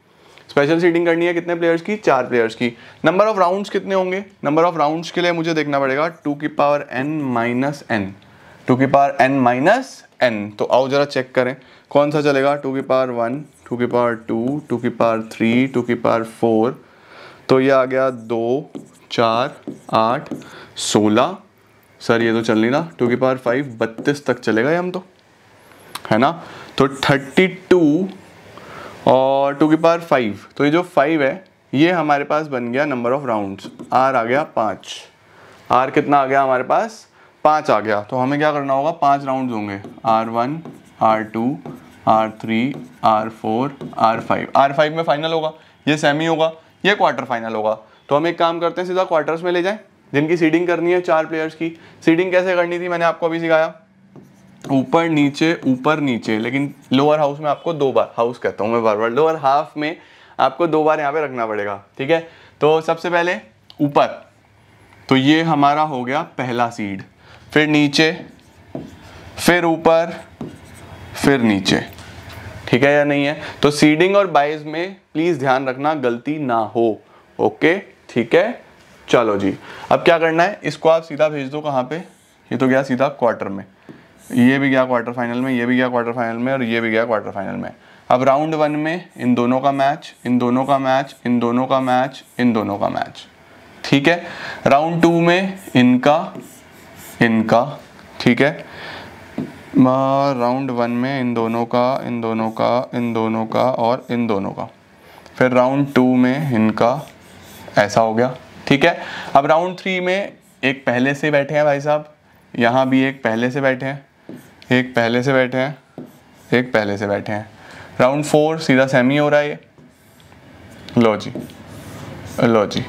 स्पेशल सीडिंग करनी है कितने प्लेयर्स की चार प्लेयर्स की नंबर ऑफ राउंड्स कितने होंगे नंबर ऑफ राउंड्स के लिए मुझे देखना पड़ेगा टू की power N minus N two की पावर एन माइनस एन तो आओ जरा चेक करें कौन सा चलेगा टू की पावर वन टू की पावर टू टू की पावर थ्री टू की पावर फोर तो ये आ गया दो चार आठ सोलह सर ये तो चल नहीं ना टू की पावर फाइव बत्तीस तक चलेगा ये हम तो है ना तो थर्टी टू और टू की पावर फाइव तो ये जो फाइव है ये हमारे पास बन गया नंबर ऑफ राउंड आर आ गया पाँच आर कितना आ गया हमारे पास पाँच आ गया तो हमें क्या करना होगा पाँच राउंड होंगे R one R two R three R four R five R five में फाइनल होगा ये सेमी होगा ये क्वार्टर फाइनल होगा तो हम एक काम करते हैं सीधा क्वार्टर्स में ले जाएं जिनकी सीडिंग करनी है चार प्लेयर्स की सीडिंग कैसे करनी थी मैंने आपको अभी सिखाया ऊपर नीचे ऊपर नीचे लेकिन लोअर हाउस में आपको दो बार हाउस कहता हूँ मैं बार बार लोअर हाफ में आपको दो बार यहाँ पे रखना पड़ेगा ठीक है तो सबसे पहले ऊपर तो ये हमारा हो गया पहला सीड फिर नीचे फिर ऊपर फिर नीचे ठीक है या नहीं है तो सीडिंग और बाइज में प्लीज़ ध्यान रखना गलती ना हो ओके ठीक है चलो जी अब क्या करना है इसको आप सीधा भेज दो कहाँ पे ये तो गया सीधा क्वार्टर में ये भी गया क्वार्टर फाइनल में ये भी गया क्वार्टर फाइनल में और ये भी गया क्वार्टर फाइनल में अब राउंड वन में इन दोनों का मैच इन दोनों का मैच इन दोनों का मैच इन दोनों का मैच ठीक है राउंड टू में इनका इनका ठीक है राउंड वन में इन दोनों का इन दोनों का इन दोनों का और इन दोनों का फिर राउंड टू में इनका ऐसा हो गया ठीक है अब राउंड थ्री में एक पहले से बैठे हैं भाई साहब यहाँ भी एक पहले से बैठे हैं एक पहले से बैठे हैं एक पहले से बैठे हैं राउंड फोर सीधा सेमी हो रहा है ये लो जी लो जी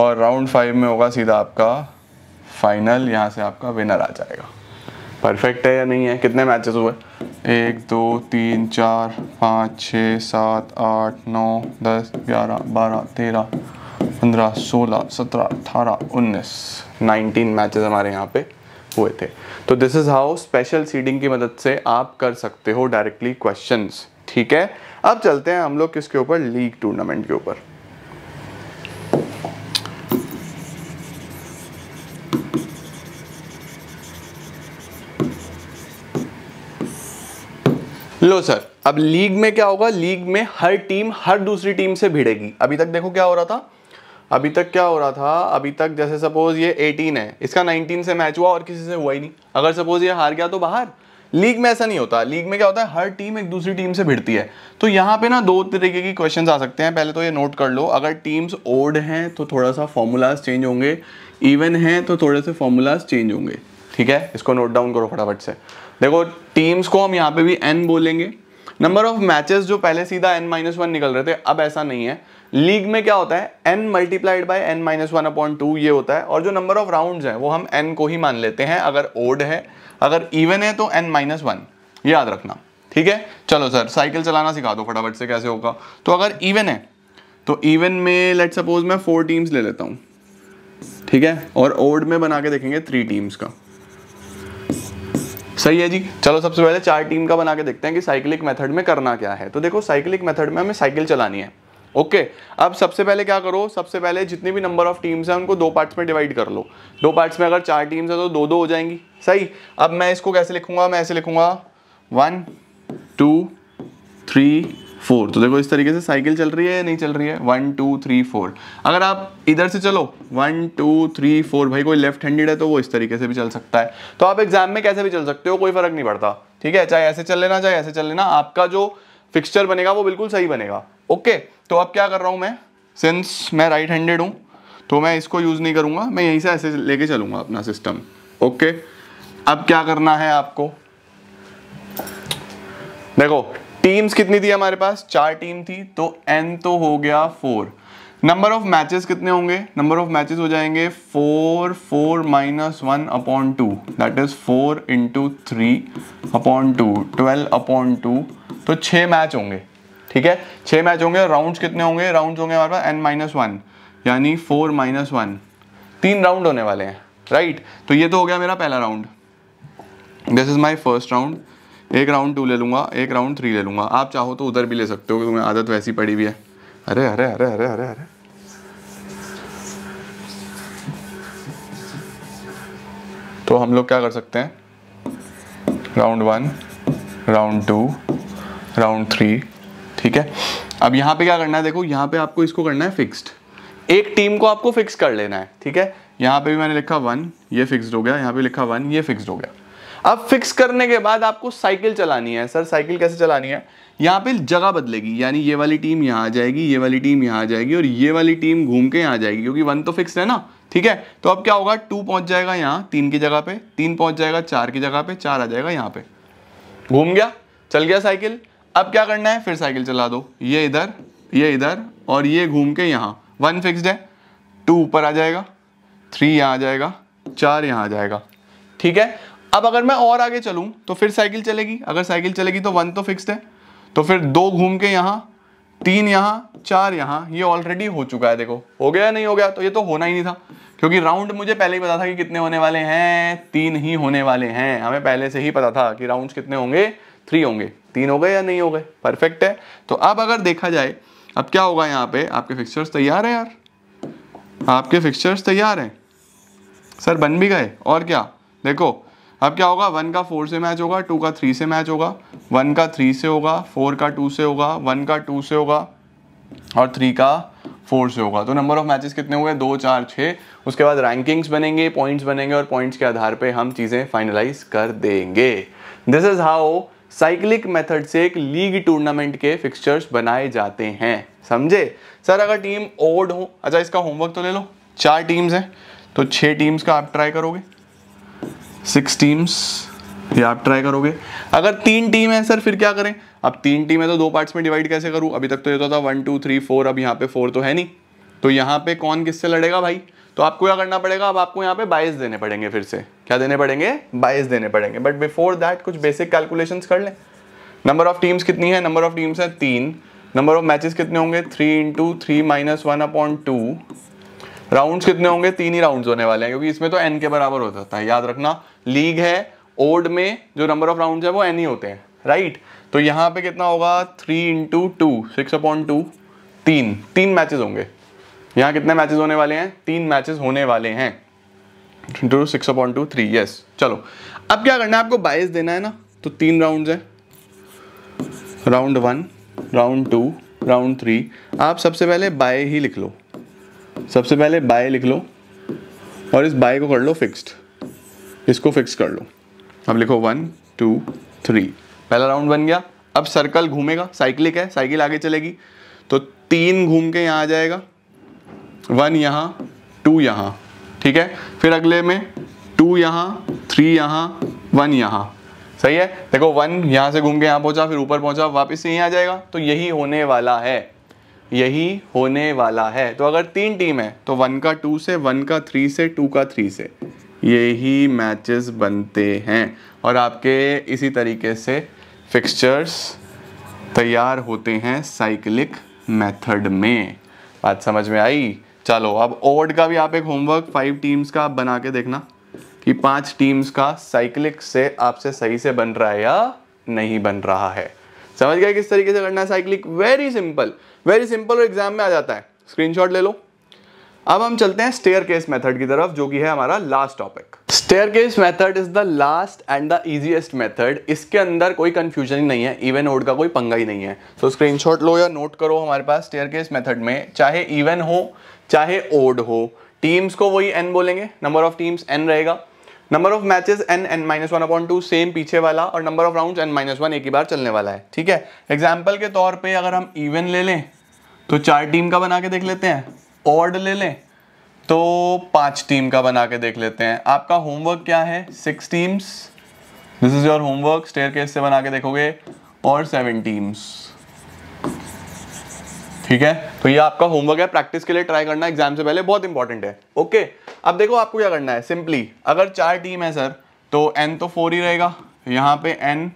और राउंड फाइव में होगा सीधा आपका फाइनल यहाँ से आपका विनर आ जाएगा परफेक्ट है या नहीं है कितने मैचेस हुए एक दो तीन चार पाँच छः सात आठ नौ दस ग्यारह बारह तेरह पंद्रह सोलह सत्रह अठारह उन्नीस नाइनटीन मैचेस हमारे यहाँ पे हुए थे तो this is how special seeding की मदद से आप कर सकते हो डायरेक्टली क्वेश्चन ठीक है अब चलते हैं हम लोग किसके ऊपर लीग टूर्नामेंट के ऊपर लो सर अब लीग में क्या होगा लीग में हर टीम हर दूसरी टीम से भिड़ेगी अभी तक देखो क्या हो रहा था अभी तक क्या हो रहा था अभी तक जैसे सपोज ये 18 है इसका 19 से मैच हुआ और किसी से हुआ ही नहीं अगर सपोज ये हार गया तो बाहर लीग में ऐसा नहीं होता लीग में क्या होता है हर टीम एक दूसरी टीम से भिड़ती है तो यहाँ पे ना दो तरीके की क्वेश्चंस आ सकते हैं पहले तो ये नोट कर लो अगर टीम्स ओल्ड हैं तो थोड़ा सा फॉर्मूलाज चेंज होंगे इवन हैं तो थोड़े से फॉर्मूलाज चेंज होंगे ठीक है इसको नोट डाउन करो फटाफट से देखो टीम्स को हम यहाँ पे भी एन बोलेंगे नंबर ऑफ मैचेस जो पहले सीधा एन माइनस वन निकल रहे थे अब ऐसा नहीं है लीग में क्या होता है N multiplied by N minus one upon two ये होता है और जो नंबर ऑफ राउंड है वो हम एन को ही मान लेते हैं अगर ओड है अगर इवन है तो एन माइनस वन याद रखना ठीक है चलो सर साइकिल चलाना सिखा दो फटाफट से कैसे होगा तो अगर इवन है तो इवन में लेट सपोज मैं फोर टीम्स ले लेता हूँ ठीक है और ओड में बना के देखेंगे थ्री टीम्स का सही है जी चलो सबसे पहले चार टीम का बना के देखते हैं कि साइकिलिक मेथड में करना क्या है तो देखो साइकिलिक मेथड में हमें साइकिल चलानी है ओके अब सबसे पहले क्या करो सबसे पहले जितने भी नंबर ऑफ टीम्स हैं उनको दो पार्ट्स में डिवाइड कर लो दो पार्ट्स में अगर चार टीम्स हैं तो दो दो हो जाएंगी सही अब मैं इसको कैसे लिखूंगा मैं ऐसे लिखूंगा वन टू थ्री फोर तो देखो इस तरीके से साइकिल चल रही है या नहीं चल रही है वन टू थ्री फोर अगर आप इधर से चलो वन टू थ्री फोर भाई कोई लेफ्ट हैंडेड है तो वो इस तरीके से भी चल सकता है तो आप एग्जाम में कैसे भी चल सकते हो कोई फर्क नहीं पड़ता ठीक है चाहे ऐसे चल लेना चाहे ऐसे चल लेना आपका जो फिक्सचर बनेगा वो बिल्कुल सही बनेगा ओके okay? तो अब क्या कर रहा हूँ मैं सिंस मैं राइट हैंडेड हूँ तो मैं इसको यूज़ नहीं करूँगा मैं यहीं से ऐसे लेके चलूँगा अपना सिस्टम ओके अब क्या करना है आपको देखो टीम्स कितनी थी हमारे पास चार टीम थी तो एन तो हो गया फोर नंबर ऑफ मैचेस कितने होंगे नंबर ऑफ मैचेस हो जाएंगे four four minus one upon two that is four into three upon two twelve upon two तो छ मैच होंगे ठीक है छह मैच होंगे राउंड कितने होंगे राउंड होंगे हमारे पास एन माइनस वन यानी फोर माइनस वन तीन राउंड होने वाले हैं राइट तो ये तो हो गया मेरा पहला round this is my first round एक राउंड टू ले लूंगा एक राउंड थ्री ले लूंगा आप चाहो तो उधर भी ले सकते हो तुम्हें आदत वैसी पड़ी हुई है अरे अरे अरे अरे अरे अरे तो हम लोग क्या कर सकते हैं round one round two round three ठीक है अब यहां पे क्या करना है देखो यहां पे आपको इसको करना है फिक्स्ड एक टीम को आपको फिक्स कर लेना है ठीक है यहां पे भी मैंने लिखा वन ये फिक्स्ड हो गया यहां पे लिखा वन ये फिक्स्ड हो गया अब फिक्स करने के बाद आपको साइकिल चलानी है सर साइकिल कैसे चलानी है यहां पे जगह बदलेगी यानी ये वाली टीम यहां आ जाएगी ये वाली टीम यहां आ जाएगी और ये वाली टीम घूम के आ जाएगी क्योंकि वन तो फिक्स है ना ठीक है तो अब क्या होगा टू पहुंच जाएगा यहाँ तीन की जगह पे तीन पहुंच जाएगा चार की जगह पे चार आ जाएगा यहां पे घूम गया चल गया साइकिल अब क्या करना है फिर साइकिल चला दो ये इधर ये इधर और ये घूम के यहाँ वन फिक्सड है टू ऊपर आ जाएगा थ्री यहाँ आ जाएगा चार यहाँ आ जाएगा ठीक है अब अगर मैं और आगे चलूँ तो फिर साइकिल चलेगी अगर साइकिल चलेगी तो वन तो फिक्सड है तो फिर दो घूम के यहाँ तीन यहां चार यहां ये ऑलरेडी हो चुका है देखो हो गया नहीं हो गया तो ये तो होना ही नहीं था क्योंकि राउंड मुझे पहले ही पता था कि कितने होने वाले हैं तीन ही होने वाले हैं हमें पहले से ही पता था कि राउंड कितने होंगे थ्री होंगे तीन हो गए या नहीं हो गए परफेक्ट है तो अब अगर देखा जाए अब क्या होगा यहाँ पे आपके फिक्सचर्स तैयार हैं यार आपके फिक्सचर्स तैयार हैं सर बन भी गए और क्या देखो अब क्या होगा वन का फोर से मैच होगा टू का थ्री से मैच होगा वन का थ्री से होगा फोर का टू से होगा वन का टू से होगा और थ्री का फोर से होगा तो नंबर ऑफ मैचेस कितने हुए दो चार छः उसके बाद रैंकिंग्स बनेंगे पॉइंट्स बनेंगे और पॉइंट्स के आधार पे हम चीज़ें फाइनलाइज कर देंगे this is how cyclic method से एक लीग टूर्नामेंट के फिक्सचर्स बनाए जाते हैं समझे सर अगर टीम ओड हो अच्छा इसका होमवर्क तो ले लो चार टीम्स हैं तो छः टीम्स का आप ट्राई करोगे सिक्स टीम्स ये आप ट्राई करोगे अगर तीन टीम है सर फिर क्या करें अब तीन टीम है तो दो पार्ट्स में डिवाइड कैसे करूं अभी तक तो ये तो था वन टू थ्री फोर अब यहाँ पे फोर तो है नहीं तो यहाँ पे कौन किससे लड़ेगा भाई तो आपको क्या करना पड़ेगा अब आपको यहाँ पे बाइस देने पड़ेंगे फिर से क्या देने पड़ेंगे बाइस देने पड़ेंगे बट बिफोर दैट कुछ बेसिक कैलकुलेशन कर लें नंबर ऑफ टीम्स कितनी है नंबर ऑफ टीम्स है तीन नंबर ऑफ मैचेस कितने होंगे three into three minus one upon two rounds कितने होंगे तीन ही राउंड्स होने वाले हैं क्योंकि इसमें तो एन के बराबर होता था याद रखना लीग है ओड में जो नंबर ऑफ राउंड है वो एन ही होते हैं राइट तो यहाँ पे कितना होगा three into two six upon two तीन तीन मैचेस होंगे यहाँ कितने मैचेस होने वाले हैं तीन मैचेस होने वाले हैं इंटू सिक्स टू थ्री चलो अब क्या करना है आपको बाइस देना है ना तो तीन राउंड है round one round two round three आप सबसे पहले बाय ही लिख लो सबसे पहले बाय लिख लो और इस बाय को कर लो फिक्स्ड इसको फिक्स कर लो अब लिखो वन टू थ्री पहला राउंड बन गया अब सर्कल घूमेगा साइकिलिक है साइकिल आगे चलेगी तो तीन घूम के यहाँ आ जाएगा वन यहाँ टू यहाँ ठीक है फिर अगले में टू यहाँ थ्री यहाँ वन यहाँ सही है देखो वन यहाँ से घूम के यहाँ पहुँचा फिर ऊपर पहुँचा वापस से यहीं आ जाएगा तो यही होने वाला है यही होने वाला है तो अगर तीन टीम है तो वन का टू से वन का थ्री से टू का थ्री से यही मैचेस बनते हैं और आपके इसी तरीके से फिक्सचर्स तैयार होते हैं साइक्लिक मेथड में बात समझ में आई चलो अब ओड का भी आप एक होमवर्क फाइव टीम्स का आप बना के देखना कि पांच टीम्स का साइक्लिक से आपसे सही से बन रहा है या नहीं बन रहा है समझ गया किस तरीके से करना है cyclic very simple very simple और एग्जाम में आ जाता है स्क्रीनशॉट ले लो अब हम चलते हैं स्टेयर केस मैथड की तरफ जो कि है हमारा last topic staircase method is the last and the easiest method इसके अंदर कोई कंफ्यूजन ही नहीं है इवन ओड का कोई पंगा ही नहीं है सो स्क्रीन शॉट लो या नोट करो हमारे पास स्टेयर केस मैथड में चाहे इवन हो चाहे ओड हो टीम्स को वही एन बोलेंगे नंबर ऑफ टीम्स एन रहेगा number of matches N N minus one upon two same पीछे वाला और number of round N minus one एक ही बार चलने वाला है ठीक है एग्जाम्पल के तौर पर अगर हम इवन ले लें तो चार टीम का बना के देख लेते हैं ऑर्ड ले लें तो पांच टीम का बना के देख लेते हैं आपका होमवर्क क्या है six teams this is your homework staircase से बना के देखोगे और सेवन टीम्स ठीक है तो ये आपका होमवर्क है प्रैक्टिस के लिए ट्राई करना एग्जाम से पहले बहुत इंपॉर्टेंट है ओके अब देखो आपको क्या करना है सिंपली अगर चार टीम है सर तो एन तो फोर ही रहेगा यहाँ पे एन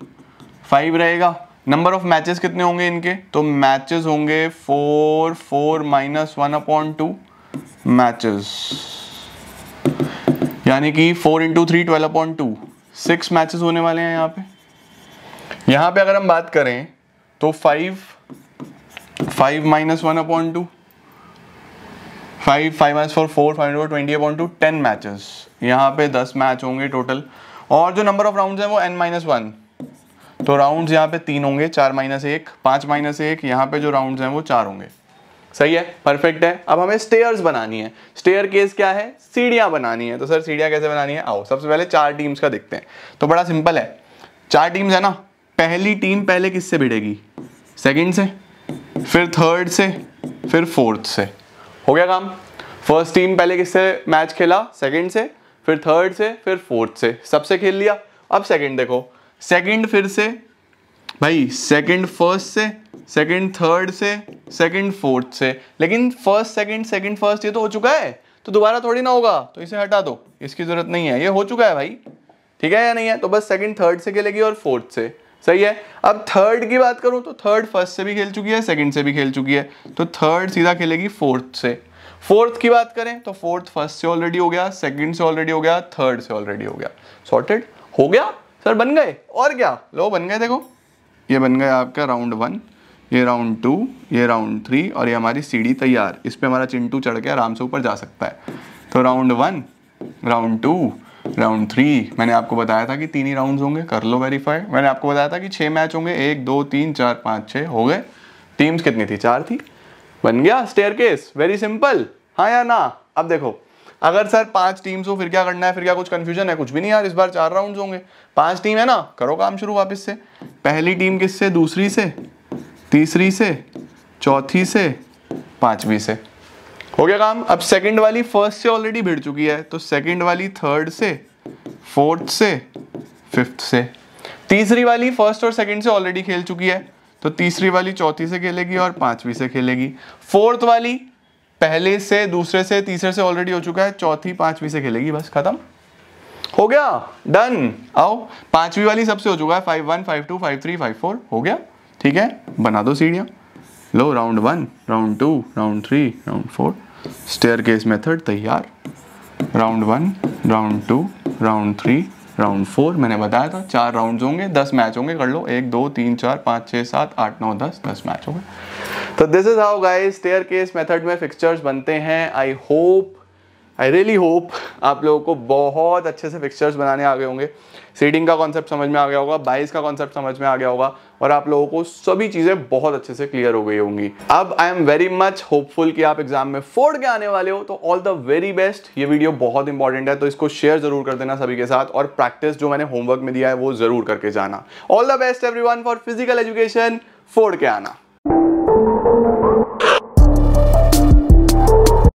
फाइव रहेगा नंबर ऑफ मैचेस कितने होंगे इनके तो मैचेस होंगे four four minus one upon two matches यानी कि four into three twelve upon two six matches होने वाले हैं यहाँ पे यहाँ पे अगर हम बात करें तो five five minus one upon two five five minus four four five four twenty upon two ten matches यहाँ पे दस मैच होंगे टोटल और जो नंबर ऑफ राउंड्स हैं वो एन माइनस वन तो राउंड्स यहाँ पे तीन होंगे चार माइनस एक पांच माइनस एक यहाँ पे जो राउंड्स हैं वो चार होंगे सही है परफेक्ट है अब हमें स्टेयर्स बनानी है स्टेयर केस क्या है सीढ़ियां बनानी है तो सर सीढ़िया कैसे बनानी है आओ सबसे पहले चार टीम्स का देखते हैं तो बड़ा सिंपल है चार टीम्स है ना पहली टीम पहले किससे भिड़ेगी सेकेंड से फिर थर्ड से फिर फोर्थ से हो गया काम फर्स्ट टीम पहले किससे मैच खेला सेकेंड से फिर थर्ड से फिर फोर्थ से सबसे खेल लिया अब सेकेंड देखो सेकंड फिर से भाई सेकंड फर्स्ट से सेकंड थर्ड से सेकंड फोर्थ से लेकिन फर्स्ट सेकंड सेकंड फर्स्ट ये तो हो चुका है तो दोबारा थोड़ी ना होगा तो इसे हटा दो इसकी ज़रूरत नहीं है ये हो चुका है भाई ठीक है या नहीं है तो बस सेकंड थर्ड से खेलेगी और फोर्थ से सही है अब थर्ड की बात करूं तो थर्ड फर्स्ट से भी खेल चुकी है सेकंड से भी खेल चुकी है तो थर्ड सीधा खेलेगी फोर्थ से फोर्थ की बात करें तो फोर्थ फर्स्ट से ऑलरेडी हो गया सेकंड से ऑलरेडी हो गया थर्ड से ऑलरेडी हो गया सॉर्टेड हो गया सर बन गए और क्या लो बन गए देखो ये बन गया आपका राउंड वन ये राउंड टू ये राउंड थ्री और ये हमारी सीढ़ी तैयार इस पर हमारा चिंटू चढ़ के आराम से ऊपर जा सकता है तो round one round two round three मैंने आपको बताया था कि तीन ही राउंड होंगे कर लो वेरीफाई मैंने आपको बताया था कि छः मैच होंगे एक दो तीन चार पाँच छः हो गए टीम्स कितनी थी चार थी बन गया स्टेयर केस वेरी सिंपल हाँ या ना अब देखो अगर सर पांच टीम्स हो फिर क्या करना है फिर क्या कुछ कंफ्यूजन है कुछ भी नहीं यार इस बार चार राउंड होंगे पांच टीम है ना करो काम शुरू वापस से पहली टीम किससे दूसरी से तीसरी से चौथी से पांचवी से हो गया काम अब सेकंड वाली फर्स्ट से ऑलरेडी भिड़ चुकी है तो सेकंड वाली थर्ड से फोर्थ से फिफ्थ से तीसरी वाली फर्स्ट और सेकंड से ऑलरेडी खेल चुकी है तो तीसरी वाली चौथी से खेलेगी और पांचवी से खेलेगी फोर्थ वाली पहले से दूसरे से तीसरे से ऑलरेडी हो चुका है चौथी पांचवी से खेलेगी बस खत्म हो गया डन आओ पांचवी वाली सबसे हो चुका है five one five two five three five four हो गया ठीक है बना दो सीढ़ियाँ लो round one round two round three round four staircase method तैयार round one round two round three round four मैंने बताया था चार राउंड होंगे दस मैच होंगे कर लो एक दो तीन चार पाँच छः सात आठ नौ दस दस मैच होंगे तो this is how guys staircase method में फिक्चर्स बनते हैं I hope I really hope आप लोगों को बहुत अच्छे से फिक्चर्स बनाने आ गए होंगे सीडिंग का कॉन्सेप्ट समझ में आ गया होगा बाइस का कॉन्सेप्ट समझ में आ गया होगा और आप लोगों को सभी चीज़ें बहुत अच्छे से क्लियर हो गई होंगी अब I am very much hopeful कि आप एग्जाम में फोड़ के आने वाले हो तो ऑल द वेरी बेस्ट ये वीडियो बहुत इंपॉर्टेंट है तो इसको शेयर जरूर कर देना सभी के साथ और प्रैक्टिस जो मैंने होमवर्क में दिया है वो जरूर करके जाना all the best every for physical education फोड़ के आना